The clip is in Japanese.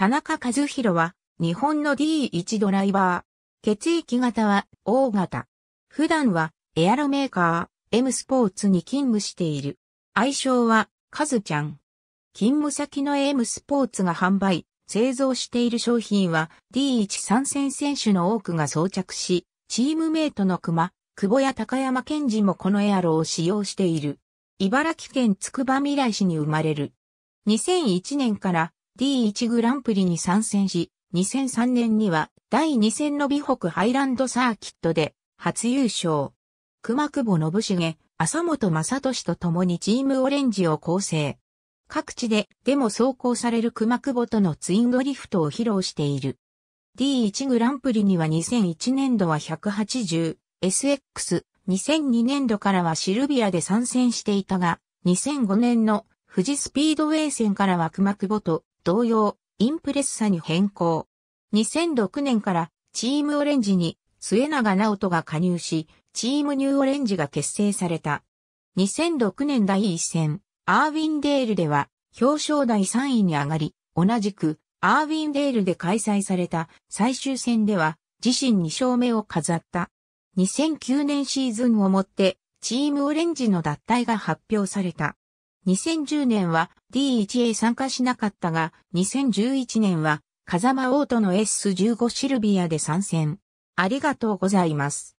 田中和弘は、日本の D1 ドライバー。血液型は、O 型。普段は、エアロメーカー、M スポーツに勤務している。愛称は、カズちゃん。勤務先の M スポーツが販売、製造している商品は D1 参戦選手の多くが装着し、チームメイトの熊、久保や高山健二もこのエアロを使用している。茨城県つくば未来市に生まれる。2001年から D1 グランプリに参戦し、2003年には第2戦の美北ハイランドサーキットで初優勝。熊久保信重、浅本正俊と共にチームオレンジを構成。各地ででも走行される熊久保とのツインドリフトを披露している。D1 グランプリには2001年度は180、SX、2002年度からはシルビアで参戦していたが、2005年の富士スピードウェイ戦からは熊久保と同様、インプレッサに変更。2006年からチームオレンジに末永直人が加入し、チームニューオレンジが結成された。2006年第1戦、アーウィンデールでは表彰台3位に上がり、同じくアーウィンデールで開催された最終戦では自身2勝目を飾った。2009年シーズンをもってチームオレンジの脱退が発表された。2010年は D1 a 参加しなかったが、2011年は風間王との S15 シルビアで参戦。ありがとうございます。